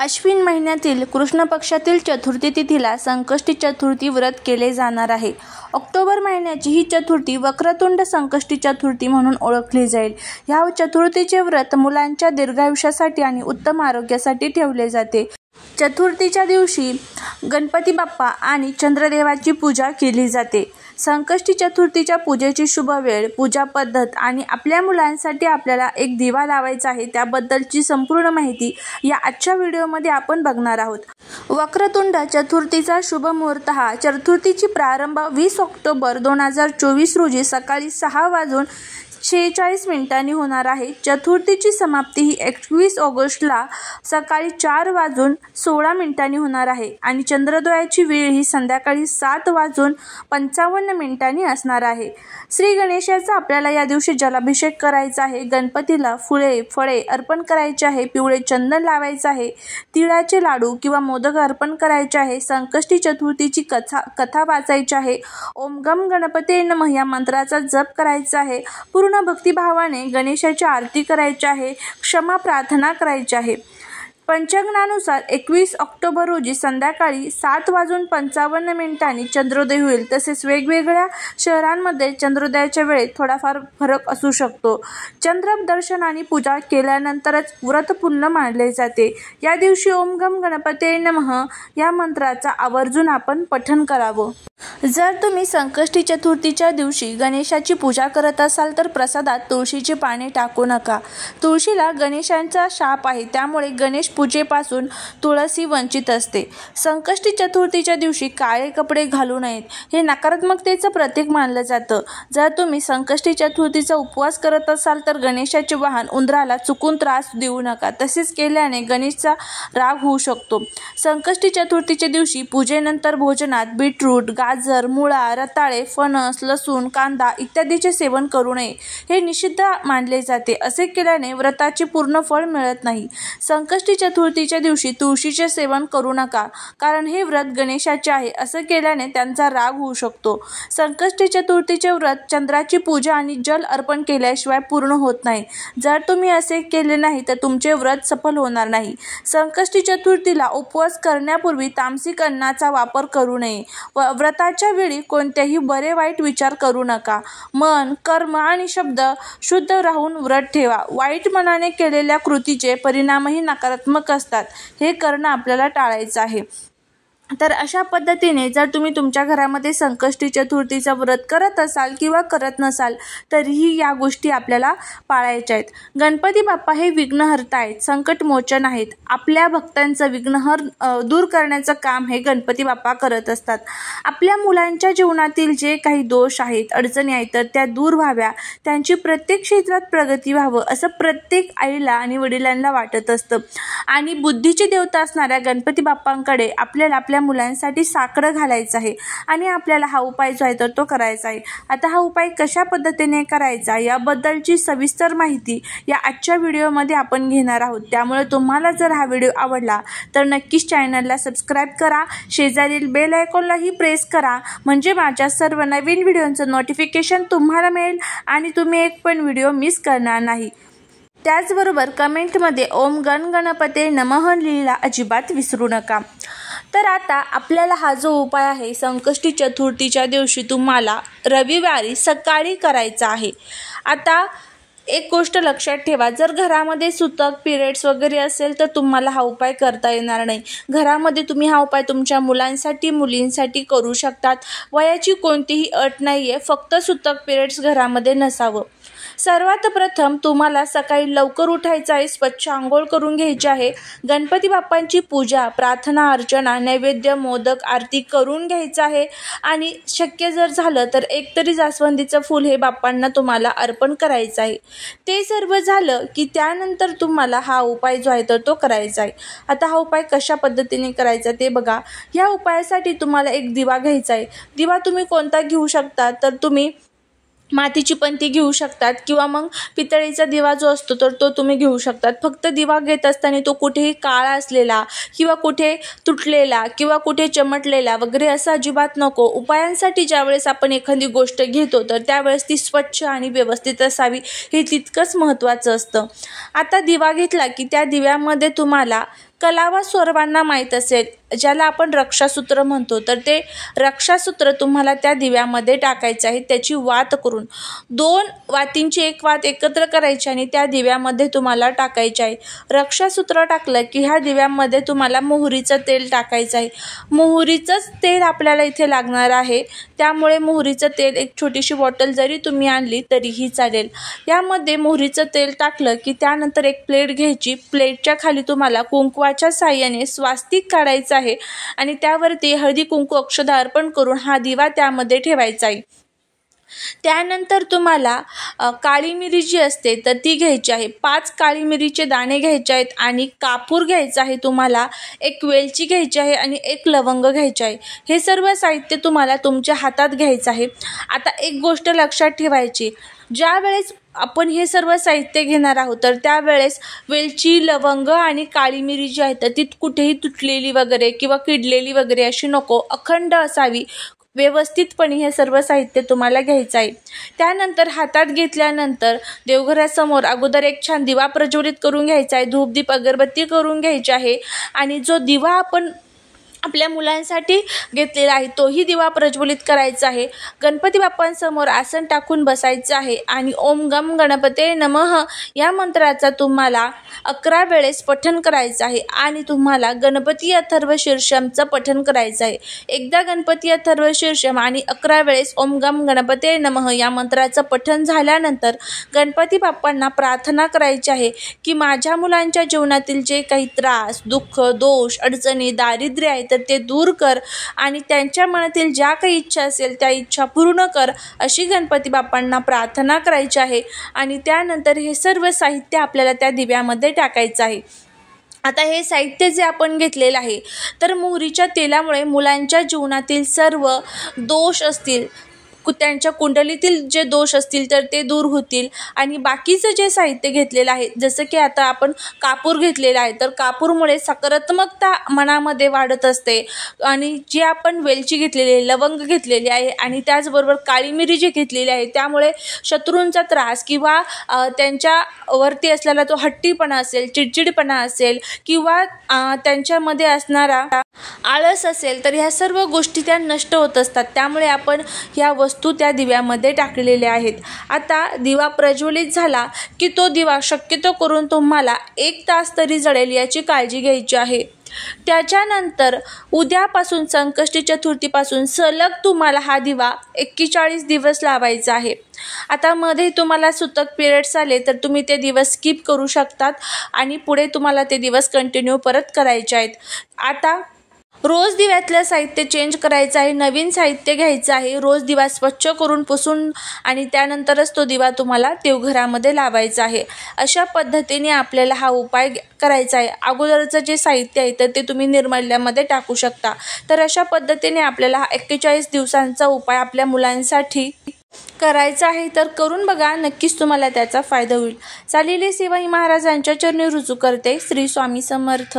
अश्विन महिन्यातील कृष्ण पक्षातील चतुर्थी तिथीला संकष्टी चतुर्थी व्रत केले जाणार आहे ऑक्टोबर महिन्याची ही चतुर्थी वक्रतुंड संकष्टी चतुर्थी म्हणून ओळखली जाईल ह्या चतुर्थीचे व्रत मुलांच्या दीर्घायुष्यासाठी आणि उत्तम आरोग्यासाठी ठेवले जाते चतुर्थीच्या दिवशी गणपती बाप्पा आणि चंद्रदेवाची पूजा केली जाते संकष्टी चतुर्थीच्या पूजेची शुभ वेळ पूजा पद्धत आणि आपल्या मुलांसाठी आपल्याला एक दिवा लावायचा आहे त्याबद्दलची संपूर्ण माहिती या आजच्या व्हिडिओमध्ये आपण बघणार आहोत वक्रतुंड चतुर्थीचा शुभ मुहूर्त हा चतुर्थीची प्रारंभ वीस ऑक्टोबर दोन हजार चोवीस रोजी सकाळी सहा वाजून शेहेचाळीस मिनिटांनी होणार आहे चतुर्थीची समाप्ती ही एकवीस ऑगस्टला सकाळी चार वाजून सोळा मिनिटांनी होणार आहे आणि चंद्रद्वयाची वेळ ही संध्याकाळी सात वाजून पंचावन्न मिनिटांनी असणार आहे श्री गणेशाचा आपल्याला या दिवशी जलाभिषेक करायचा आहे गणपतीला फुले फळे अर्पण करायचे आहे पिवळे चंदन लावायचं आहे तिळाचे लाडू किंवा मोदक अर्पण करायचे आहे संकष्टी चतुर्थीची कथा कथा वाचायची आहे ओम गम गणपती नम या मंत्राचा जप करायचा आहे पूर्ण पूर्ण भक्तिभावाने गणेशाची आरती करायची आहे क्षमा प्रार्थना करायची आहे पंचांगानुसार एकवीस ऑक्टोबर रोजी संध्याकाळी सात वाजून पंचावन्न मिनिटांनी चंद्रोदय होईल तसेच वेगवेगळ्या शहरांमध्ये चंद्रोदयाच्या वेळेत थोडाफार फरक असू शकतो चंद्र दर्शन आणि पूजा केल्यानंतरच व्रत पूर्ण मानले जाते या दिवशी ओम गम गणपते नमः या मंत्राचा आवर्जून आपण पठण करावं जर तुम्ही संकष्टी चतुर्थीच्या दिवशी गणेशाची पूजा करत असाल तर प्रसादात तुळशीची पाने टाकू नका तुळशीला गणेशांचा शाप आहे त्यामुळे गणेश पूजेपासून तुळसी वंचित असते संकष्टी चतुर्थीच्या दिवशी काळे कपडे घालू नयेत हे नकारात्मकतेचं प्रतीक मानलं जातं जर तुम्ही संकष्टी चतुर्थीचा उपवास करत असाल तर गणेशाचे वाहन उंदराला चुकून त्रास देऊ नका तसेच केल्याने गणेशचा राग होऊ शकतो संकष्टी चतुर्थीच्या दिवशी पूजेनंतर भोजनात बीटरूट गाजर मुळा रताळे फणस लसूण कांदा इत्यादीचे सेवन करू नये हे निषिद्ध मानले जाते असे केल्याने व्रताचे पूर्ण फळ मिळत नाही संकष्टी चतुर्थीच्या दिवशी तुळशीचे सेवन करू नका कारण हे व्रत गणेशाचे आहे असं केल्याने त्यांचा राग होऊ शकतो संकष्टी चतुर्थीचे व्रत चंद्राची पूजा आणि जल अर्पण केल्याशिवाय पूर्ण होत नाही जर तुम्ही असे केले नाही तर तुमचे व्रत सफल होणार नाही संकष्टी चतुर्थीला उपवास करण्यापूर्वी तामसिक अन्नाचा वापर करू नये व व्रताच्या वेळी कोणत्याही बरे वाईट विचार करू नका मन कर्म आणि शब्द शुद्ध राहून व्रत ठेवा वाईट मनाने केलेल्या कृतीचे परिणामही नकारात्मक नकारात्मक असतात हे करणं आपल्याला टाळायचं आहे तर अशा पद्धतीने जर तुम्ही तुमच्या घरामध्ये संकष्टी चतुर्थीचं व्रत करत असाल किंवा करत नसाल तरीही या गोष्टी आपल्याला पाळायच्या आहेत गणपती बाप्पा हे विघ्नहर्ता आहेत संकटमोचन आहेत आपल्या भक्तांचं विघ्नहर दूर करण्याचं काम हे गणपती बाप्पा करत असतात आपल्या मुलांच्या जीवनातील जे काही दोष आहेत अडचणी आहेत तर त्या दूर व्हाव्या त्यांची प्रत्येक क्षेत्रात प्रगती व्हावं असं प्रत्येक आईला आणि वडिलांना वाटत असतं आणि बुद्धीची देवता असणाऱ्या गणपती बाप्पांकडे आपल्याला आपल्या आपल्या मुलांसाठी साखर घालायचं आहे आणि आपल्याला हा उपाय जो आहे तर तो करायचा आहे आता हा उपाय कशा पद्धतीने करायचा याबद्दलची सविस्तर माहिती या आजच्या व्हिडिओमध्ये आपण घेणार आहोत त्यामुळे तुम्हाला जर हा व्हिडिओ आवडला तर नक्कीच चॅनलला सबस्क्राईब करा शेजारील बेल आयकॉनलाही प्रेस करा म्हणजे माझ्या सर्व नवीन व्हिडिओंचं नोटिफिकेशन तुम्हाला मिळेल आणि तुम्ही एक पण व्हिडिओ मिस करणार नाही त्याचबरोबर कमेंटमध्ये ओम गण गणपते नमः लिहिला अजिबात विसरू नका तर आता आपल्याला हा जो उपाय आहे संकष्टी चतुर्थीच्या दिवशी तुम्हाला रविवारी सकाळी करायचा आहे आता एक गोष्ट लक्षात ठेवा जर घरामध्ये सुतक पिरियड्स वगैरे असेल तर तुम्हाला हा उपाय करता येणार नाही घरामध्ये तुम्ही हा उपाय तुमच्या मुलांसाठी मुलींसाठी करू शकतात वयाची कोणतीही अट नाही आहे फक्त सुतक पिरियड्स घरामध्ये नसावं सर्वात प्रथम तुम्हाला सकाळी लवकर उठायचं आहे स्वच्छ आंघोळ करून घ्यायची आहे गणपती बाप्पांची पूजा प्रार्थना अर्चना नैवेद्य मोदक आरती करून घ्यायचं आहे आणि शक्य जर झालं तर एकतरी जास्वंदीचं फूल हे बाप्पांना तुम्हाला अर्पण करायचं आहे ते सर्व झालं की त्यानंतर तुम्हाला हा उपाय जो आहे तर तो करायचा आहे आता हा उपाय कशा पद्धतीने करायचा ते बघा ह्या उपायासाठी तुम्हाला एक दिवा घ्यायचा आहे दिवा तुम्ही कोणता घेऊ शकता तर तुम्ही मातीची पण घेऊ शकतात किंवा मग पितळेचा दिवा जो असतो तर तो तुम्ही घेऊ शकतात फक्त दिवा घेत असताना तो कुठेही काळा असलेला किंवा कुठे तुटलेला किंवा कुठे चमटलेला वगैरे असं अजिबात नको उपायांसाठी ज्यावेळेस आपण एखादी गोष्ट घेतो तर त्यावेळेस ती स्वच्छ आणि व्यवस्थित असावी हे तितकंच महत्त्वाचं असतं आता दिवा घेतला की त्या दिव्यामध्ये तुम्हाला कला व सर्वांना माहीत असेल ज्याला आपण रक्षासूत्र म्हणतो तर ते रक्षासूत्र तुम्हाला त्या दिव्यामध्ये टाकायचं आहे त्याची वात करून दोन वातींची एक वात एकत्र करायची आणि त्या दिव्यामध्ये तुम्हाला टाकायची आहे रक्षासूत्र टाकलं की ह्या दिव्यामध्ये तुम्हाला मोहरीचं तेल टाकायचं आहे मोहरीचंच तेल आपल्याला इथे लागणार आहे त्यामुळे मोहरीचं तेल एक छोटीशी बॉटल जरी तुम्ही आणली तरीही चालेल यामध्ये मोहरीचं तेल टाकलं की त्यानंतर एक प्लेट घ्यायची प्लेटच्या खाली तुम्हाला कुंकवा च्या साह्याने स्वास्तिक काढायचं आहे आणि त्यावरती हळदी कुंकू अक्षदा अर्पण करून हा दिवा त्यामध्ये ठेवायचा आहे त्यानंतर तुम्हाला काळी मिरी जी असते तर ती घ्यायची आहे पाच काळी मिरीचे दाणे घ्यायचे आहेत आणि कापूर घ्यायचा आहे तुम्हाला एक वेलची घ्यायची आहे आणि एक लवंग घ्यायची आहे हे सर्व साहित्य तुम्हाला तुमच्या हातात घ्यायचं आहे आता एक गोष्ट लक्षात ठेवायची ज्यावेळेस आपण हे सर्व साहित्य घेणार आहोत तर त्यावेळेस वेलची लवंग आणि काळी मिरी जी आहे तर ती कुठेही तुटलेली वगैरे किंवा किडलेली वगैरे अशी नको अखंड असावी व्यवस्थितपणे हे सर्व साहित्य तुम्हाला घ्यायचं आहे त्यानंतर हातात घेतल्यानंतर देवघरासमोर अगोदर एक छान दिवा प्रज्वलित करून घ्यायचा आहे धूपदीप अगरबत्ती करून घ्यायची आहे आणि जो दिवा आपण आपल्या मुलांसाठी घेतलेला आहे तोही दिवा प्रज्वलित करायचा आहे गणपती बाप्पांसमोर आसन टाकून बसायचं आहे आणि ओम गम गणपते नमः या मंत्राचा तुम्हाला अकरा वेळेस पठन करायचं आहे आणि तुम्हाला गणपती अथर्व शीर्षमचं पठन करायचं आहे एकदा गणपती अथर्व शीर्षम आणि अकरा वेळेस ओम गम गणपते नमः या मंत्राचं पठन झाल्यानंतर गणपती बाप्पांना प्रार्थना करायची आहे की माझ्या मुलांच्या जीवनातील जे काही त्रास दुःख दोष अडचणी दारिद्र्य आहेत तर ते दूर कर आणि त्यांच्या मनातील ज्या काही इच्छा असेल त्या इच्छा पूर्ण कर अशी गणपती बाप्पांना प्रार्थना करायची आहे आणि त्यानंतर हे सर्व साहित्य आपल्याला त्या दिव्यामध्ये टाकायचं आहे आता हे साहित्य जे आपण घेतलेलं आहे तर मोहरीच्या तेलामुळे मुलांच्या जीवनातील सर्व दोष असतील कु त्यांच्या कुंडलीतील जे दोष असतील तर ते दूर होतील आणि बाकीचं जे साहित्य घेतलेलं आहे जसं की आता आपण कापूर घेतलेला आहे तर कापूरमुळे सकारात्मकता मनामध्ये वाढत असते आणि जी आपण वेलची घेतलेली आहे लवंग घेतलेली आहे आणि त्याचबरोबर काळी मिरी जी घेतलेली आहे त्यामुळे शत्रूंचा त्रास किंवा त्यांच्या वरती असलेला तो हट्टीपणा असेल चिडचिडपणा असेल किंवा त्यांच्यामध्ये असणारा आळस असेल तर ह्या सर्व गोष्टी त्या नष्ट होत असतात त्यामुळे आपण ह्या वस्तू वस्तू त्या दिव्यामध्ये टाकलेल्या आहेत आता दिवा प्रज्वलित झाला की तो दिवा शक्यतो करून तुम्हाला एक तास तरी जळेल याची काळजी घ्यायची आहे त्याच्यानंतर उद्यापासून संकष्टी चतुर्थीपासून सलग तुम्हाला हा दिवा एक्केचाळीस दिवस लावायचा आहे आता मध्ये तुम्हाला सुतक पिरियड्स आले तर तुम्ही ते दिवस स्किप करू शकतात आणि पुढे तुम्हाला ते दिवस कंटिन्यू परत करायचे आहेत आता रोज दिव्यातलं साहित्य चेंज करायचं आहे नवीन साहित्य घ्यायचं आहे रोज दिवा स्वच्छ करून पुसून आणि त्यानंतरच तो दिवा तुम्हाला देवघरामध्ये लावायचा आहे अशा पद्धतीने आपल्याला हा उपाय करायचा आहे अगोदरचं जे साहित्य आहे तर ते तुम्ही निर्मल्यामध्ये टाकू शकता तर अशा पद्धतीने आपल्याला हा एक्केचाळीस दिवसांचा उपाय आपल्या मुलांसाठी करायचं आहे तर करून बघा नक्कीच तुम्हाला त्याचा फायदा होईल चालेली शिवाई महाराजांच्या चरणी रुजू करते श्री स्वामी समर्थ